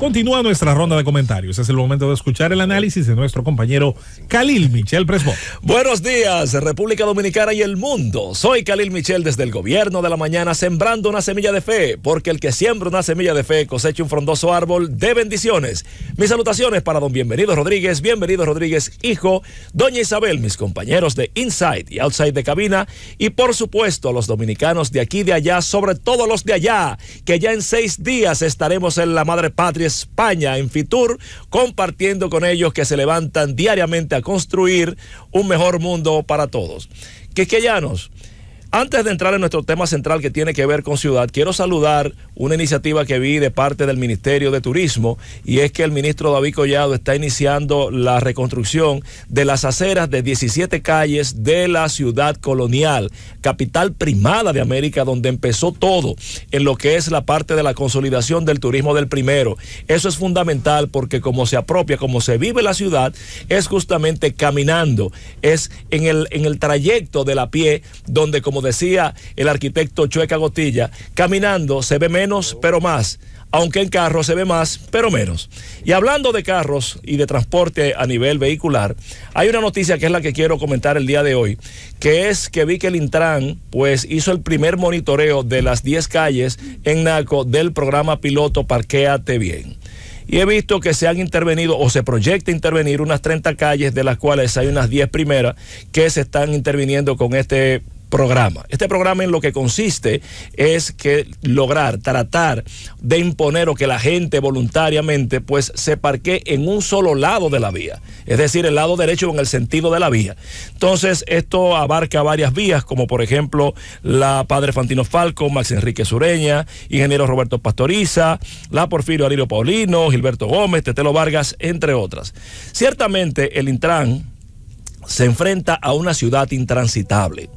Continúa nuestra ronda de comentarios. Es el momento de escuchar el análisis de nuestro compañero Khalil Michel Presbó. Buenos días, República Dominicana y el mundo. Soy Khalil Michel desde el gobierno de la mañana sembrando una semilla de fe, porque el que siembra una semilla de fe cosecha un frondoso árbol de bendiciones. Mis salutaciones para don Bienvenido Rodríguez, Bienvenido Rodríguez, hijo, doña Isabel, mis compañeros de Inside y Outside de cabina, y por supuesto los dominicanos de aquí y de allá, sobre todo los de allá, que ya en seis días estaremos en la madre patria España, en Fitur, compartiendo con ellos que se levantan diariamente a construir un mejor mundo para todos. Quisqueyanos, antes de entrar en nuestro tema central que tiene que ver con ciudad, quiero saludar una iniciativa que vi de parte del Ministerio de Turismo y es que el ministro David Collado está iniciando la reconstrucción de las aceras de 17 calles de la ciudad colonial, capital primada de América, donde empezó todo en lo que es la parte de la consolidación del turismo del primero. Eso es fundamental porque como se apropia, como se vive la ciudad, es justamente caminando, es en el, en el trayecto de la pie donde como decía el arquitecto Chueca Gotilla, caminando se ve menos, pero más. Aunque en carro se ve más, pero menos. Y hablando de carros y de transporte a nivel vehicular, hay una noticia que es la que quiero comentar el día de hoy, que es que vi que el Intran pues hizo el primer monitoreo de las 10 calles en Naco del programa piloto Parquéate Bien y he visto que se han intervenido o se proyecta intervenir unas 30 calles, de las cuales hay unas 10 primeras que se están interviniendo con este programa. Este programa en lo que consiste es que lograr, tratar de imponer o que la gente voluntariamente pues se parque en un solo lado de la vía, es decir, el lado derecho en el sentido de la vía. Entonces, esto abarca varias vías, como por ejemplo la Padre Fantino Falco, Max Enrique Sureña, Ingeniero Roberto Pastoriza, la Porfirio arilo Paulino, Gilberto Gómez, Tetelo Vargas, entre otras. Ciertamente, el Intran se enfrenta a una ciudad intransitable.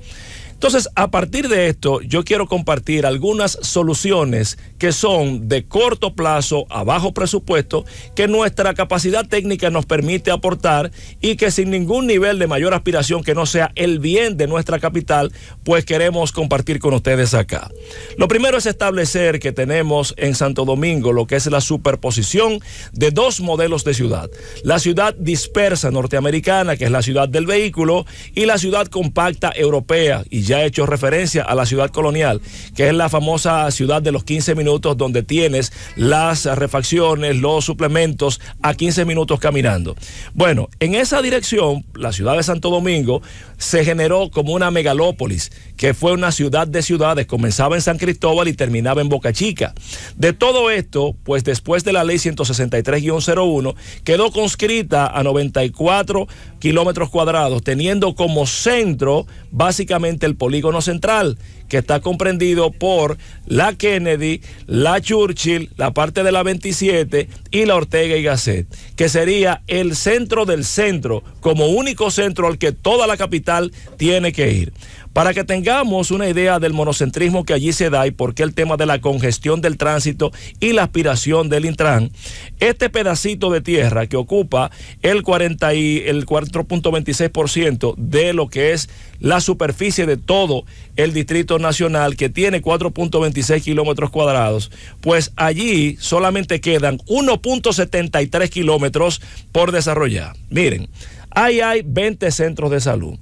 Entonces, a partir de esto, yo quiero compartir algunas soluciones que son de corto plazo, a bajo presupuesto, que nuestra capacidad técnica nos permite aportar y que sin ningún nivel de mayor aspiración que no sea el bien de nuestra capital, pues queremos compartir con ustedes acá. Lo primero es establecer que tenemos en Santo Domingo lo que es la superposición de dos modelos de ciudad. La ciudad dispersa norteamericana, que es la ciudad del vehículo, y la ciudad compacta europea. Y ha hecho referencia a la ciudad colonial, que es la famosa ciudad de los 15 minutos donde tienes las refacciones, los suplementos a 15 minutos caminando. Bueno, en esa dirección, la ciudad de Santo Domingo se generó como una megalópolis, que fue una ciudad de ciudades, comenzaba en San Cristóbal y terminaba en Boca Chica. De todo esto, pues después de la ley 163-01, quedó conscrita a 94 kilómetros cuadrados, teniendo como centro básicamente el polígono central, que está comprendido por la Kennedy, la Churchill, la parte de la 27 y la Ortega y Gasset, que sería el centro del centro, como único centro al que toda la capital tiene que ir. Para que tengamos una idea del monocentrismo que allí se da y por qué el tema de la congestión del tránsito y la aspiración del Intran, este pedacito de tierra que ocupa el 40 y el 4.26% de lo que es la superficie de todo el Distrito Nacional, que tiene 4.26 kilómetros cuadrados, pues allí solamente quedan 1.73 kilómetros por desarrollar. Miren, ahí hay 20 centros de salud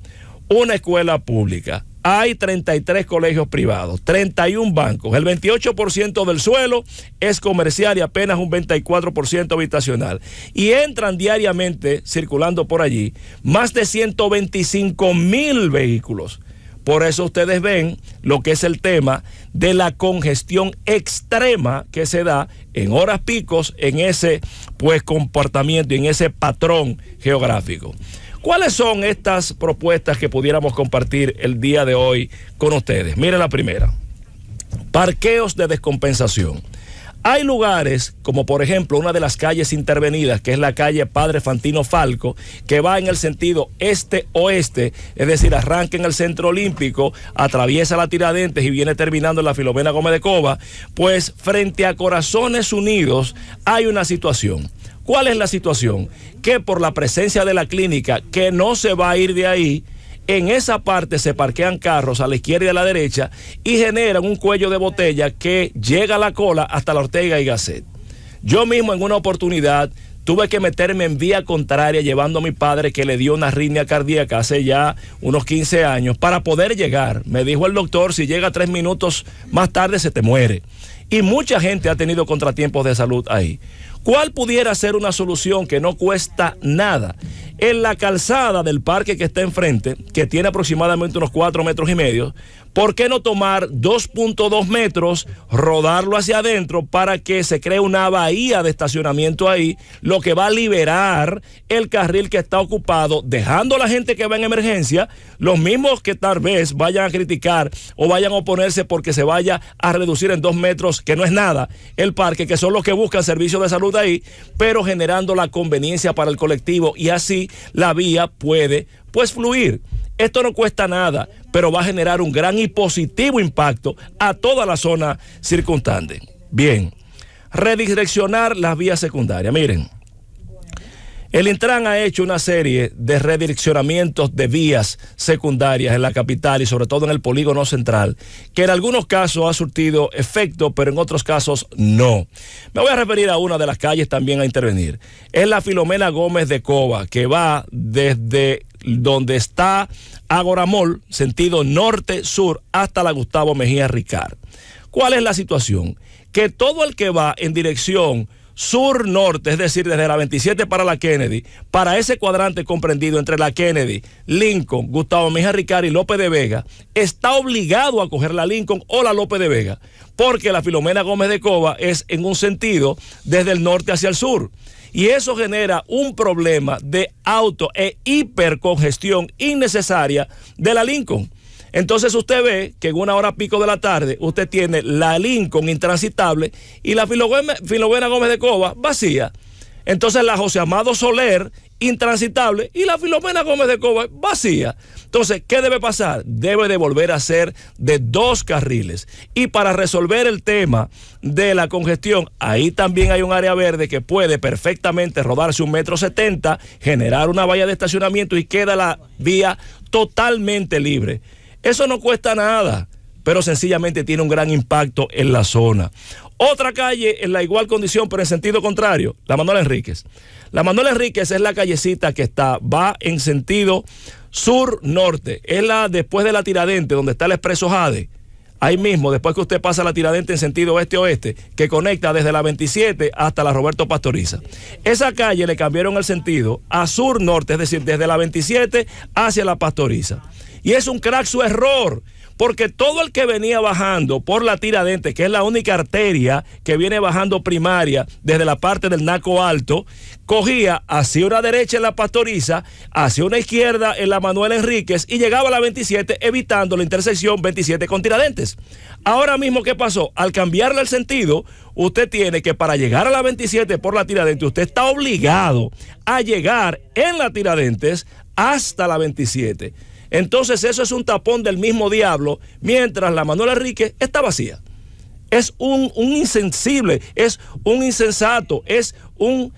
una escuela pública. Hay 33 colegios privados, 31 bancos, el 28% del suelo es comercial y apenas un 24% habitacional. Y entran diariamente, circulando por allí, más de 125 mil vehículos. Por eso ustedes ven lo que es el tema de la congestión extrema que se da en horas picos en ese pues comportamiento, en ese patrón geográfico. ¿Cuáles son estas propuestas que pudiéramos compartir el día de hoy con ustedes? mire la primera. Parqueos de descompensación. Hay lugares, como por ejemplo una de las calles intervenidas, que es la calle Padre Fantino Falco, que va en el sentido este-oeste, es decir, arranca en el Centro Olímpico, atraviesa la Tiradentes y viene terminando en la Filomena Gómez de Coba, pues frente a Corazones Unidos hay una situación. ¿Cuál es la situación? Que por la presencia de la clínica, que no se va a ir de ahí, en esa parte se parquean carros a la izquierda y a la derecha y generan un cuello de botella que llega a la cola hasta la Ortega y Gasset. Yo mismo en una oportunidad tuve que meterme en vía contraria llevando a mi padre que le dio una arritmia cardíaca hace ya unos 15 años para poder llegar. Me dijo el doctor, si llega tres minutos más tarde se te muere. Y mucha gente ha tenido contratiempos de salud ahí. ¿Cuál pudiera ser una solución que no cuesta nada en la calzada del parque que está enfrente, que tiene aproximadamente unos cuatro metros y medio, ¿por qué no tomar 2.2 metros, rodarlo hacia adentro para que se cree una bahía de estacionamiento ahí, lo que va a liberar el carril que está ocupado, dejando a la gente que va en emergencia, los mismos que tal vez vayan a criticar o vayan a oponerse porque se vaya a reducir en dos metros, que no es nada, el parque, que son los que buscan servicios de salud ahí, pero generando la conveniencia para el colectivo y así la vía puede pues fluir. Esto no cuesta nada, pero va a generar un gran y positivo impacto a toda la zona circundante. Bien, redireccionar las vías secundarias. Miren. El Intran ha hecho una serie de redireccionamientos de vías secundarias en la capital y sobre todo en el polígono central, que en algunos casos ha surtido efecto, pero en otros casos no. Me voy a referir a una de las calles también a intervenir. Es la Filomena Gómez de Cova, que va desde donde está Agoramol, sentido norte-sur, hasta la Gustavo Mejía Ricard. ¿Cuál es la situación? Que todo el que va en dirección sur-norte, es decir, desde la 27 para la Kennedy, para ese cuadrante comprendido entre la Kennedy, Lincoln, Gustavo Mija y López de Vega, está obligado a coger la Lincoln o la López de Vega, porque la Filomena Gómez de Cova es en un sentido desde el norte hacia el sur. Y eso genera un problema de auto e hipercongestión innecesaria de la Lincoln entonces usted ve que en una hora pico de la tarde usted tiene la Lincoln intransitable y la Filomena Gómez de Cova vacía. Entonces la José Amado Soler intransitable y la Filomena Gómez de Coba vacía. Entonces, ¿qué debe pasar? Debe de volver a ser de dos carriles. Y para resolver el tema de la congestión, ahí también hay un área verde que puede perfectamente rodarse un metro setenta, generar una valla de estacionamiento y queda la vía totalmente libre. Eso no cuesta nada, pero sencillamente tiene un gran impacto en la zona. Otra calle en la igual condición, pero en sentido contrario, la Manuela Enríquez. La Manuela Enríquez es la callecita que está, va en sentido sur-norte. Es la después de la Tiradente, donde está el expreso Jade. Ahí mismo, después que usted pasa la Tiradente en sentido oeste-oeste, que conecta desde la 27 hasta la Roberto Pastoriza. Esa calle le cambiaron el sentido a sur-norte, es decir, desde la 27 hacia la Pastoriza. Y es un crack su error. Porque todo el que venía bajando por la Tiradentes, que es la única arteria que viene bajando primaria desde la parte del Naco Alto, cogía hacia una derecha en la Pastoriza, hacia una izquierda en la Manuel Enríquez y llegaba a la 27 evitando la intersección 27 con Tiradentes. Ahora mismo, ¿qué pasó? Al cambiarle el sentido, usted tiene que para llegar a la 27 por la Tiradentes, usted está obligado a llegar en la Tiradentes hasta la 27. Entonces eso es un tapón del mismo diablo, mientras la Manuela Enrique está vacía. Es un, insensible, es un insensato, es un,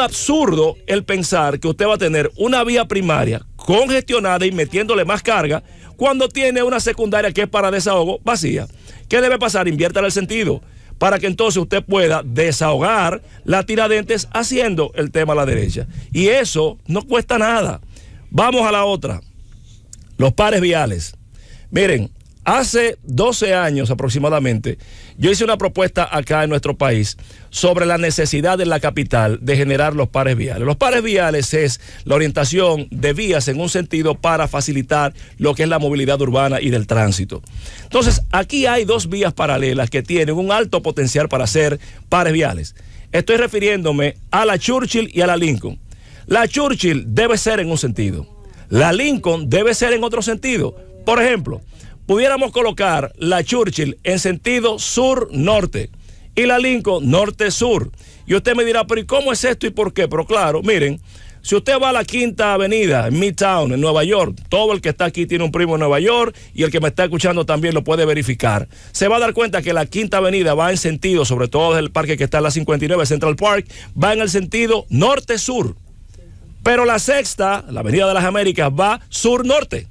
absurdo el pensar que usted va a tener una vía primaria congestionada y metiéndole más carga cuando tiene una secundaria que es para desahogo vacía. ¿Qué debe pasar? Invierta el sentido para que entonces usted pueda desahogar la tiradentes haciendo el tema a la derecha. Y eso no cuesta nada. Vamos a la otra los pares viales. Miren, Hace 12 años aproximadamente, yo hice una propuesta acá en nuestro país sobre la necesidad en la capital de generar los pares viales. Los pares viales es la orientación de vías en un sentido para facilitar lo que es la movilidad urbana y del tránsito. Entonces, aquí hay dos vías paralelas que tienen un alto potencial para ser pares viales. Estoy refiriéndome a la Churchill y a la Lincoln. La Churchill debe ser en un sentido la Lincoln debe ser en otro sentido. Por ejemplo, pudiéramos colocar la Churchill en sentido sur-norte y la Lincoln norte-sur. Y usted me dirá, pero ¿y cómo es esto y por qué? Pero claro, miren, si usted va a la Quinta Avenida, en Midtown, en Nueva York, todo el que está aquí tiene un primo en Nueva York y el que me está escuchando también lo puede verificar. Se va a dar cuenta que la Quinta Avenida va en sentido, sobre todo el parque que está en la 59, Central Park, va en el sentido norte-sur. Pero la sexta, la Avenida de las Américas, va sur-norte.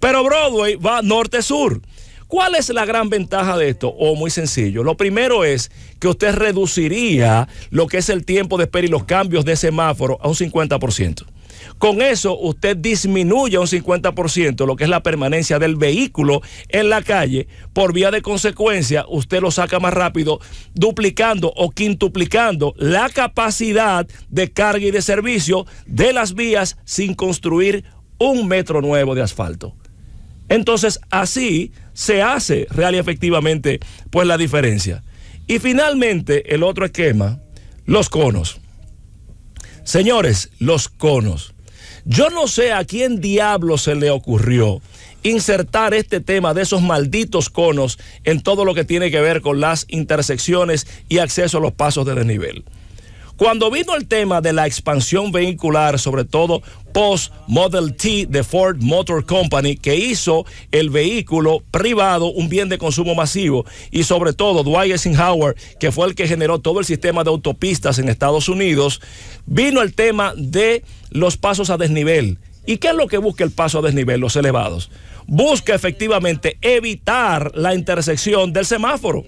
Pero Broadway va norte-sur. ¿Cuál es la gran ventaja de esto? Oh, muy sencillo. Lo primero es que usted reduciría lo que es el tiempo de espera y los cambios de semáforo a un 50%. Con eso usted disminuye un 50% lo que es la permanencia del vehículo en la calle. Por vía de consecuencia, usted lo saca más rápido, duplicando o quintuplicando la capacidad de carga y de servicio de las vías sin construir un metro nuevo de asfalto. Entonces, así se hace real y efectivamente pues la diferencia. Y finalmente, el otro esquema, los conos. Señores, los conos. Yo no sé a quién diablo se le ocurrió insertar este tema de esos malditos conos en todo lo que tiene que ver con las intersecciones y acceso a los pasos de desnivel. Cuando vino el tema de la expansión vehicular, sobre todo post Model T de Ford Motor Company, que hizo el vehículo privado un bien de consumo masivo, y sobre todo Dwight Eisenhower, que fue el que generó todo el sistema de autopistas en Estados Unidos, vino el tema de los pasos a desnivel. ¿Y qué es lo que busca el paso a desnivel, los elevados? Busca efectivamente evitar la intersección del semáforo.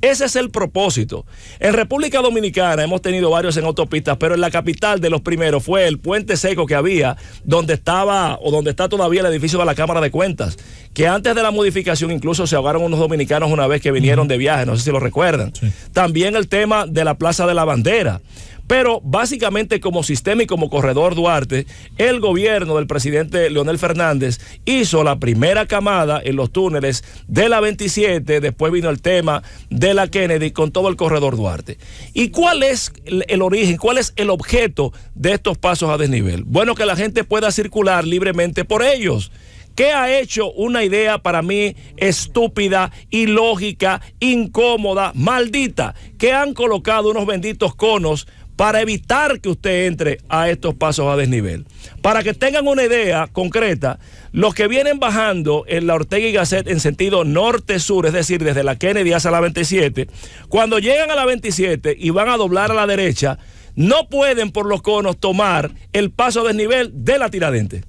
Ese es el propósito. En República Dominicana hemos tenido varios en autopistas, pero en la capital de los primeros fue el puente seco que había, donde estaba o donde está todavía el edificio de la Cámara de Cuentas, que antes de la modificación incluso se ahogaron unos dominicanos una vez que vinieron de viaje, no sé si lo recuerdan. También el tema de la Plaza de la Bandera. Pero básicamente como sistema y como corredor Duarte, el gobierno del presidente Leonel Fernández hizo la primera camada en los túneles de la 27, después vino el tema de la Kennedy con todo el corredor Duarte. ¿Y cuál es el origen, cuál es el objeto de estos pasos a desnivel? Bueno, que la gente pueda circular libremente por ellos. ¿Qué ha hecho una idea para mí estúpida, ilógica, incómoda, maldita? Que han colocado unos benditos conos para evitar que usted entre a estos pasos a desnivel. Para que tengan una idea concreta, los que vienen bajando en la Ortega y Gasset en sentido norte-sur, es decir, desde la Kennedy hasta la 27, cuando llegan a la 27 y van a doblar a la derecha, no pueden por los conos tomar el paso a desnivel de la tiradente.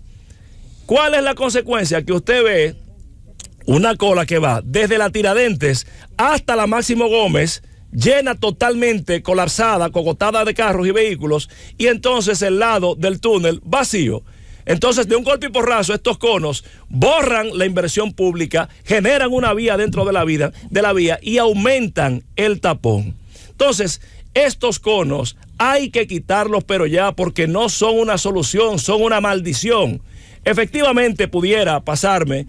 ¿Cuál es la consecuencia? Que usted ve una cola que va desde la Tiradentes hasta la Máximo Gómez llena totalmente, colapsada, cogotada de carros y vehículos, y entonces el lado del túnel vacío. Entonces, de un golpe y porrazo, estos conos borran la inversión pública, generan una vía dentro de la de la vía y aumentan el tapón. Entonces, estos conos hay que quitarlos, pero ya, porque no son una solución, son una maldición. Efectivamente, pudiera pasarme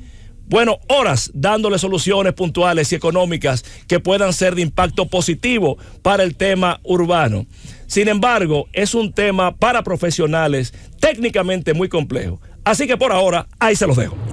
bueno, horas dándole soluciones puntuales y económicas que puedan ser de impacto positivo para el tema urbano. Sin embargo, es un tema para profesionales técnicamente muy complejo. Así que por ahora, ahí se los dejo.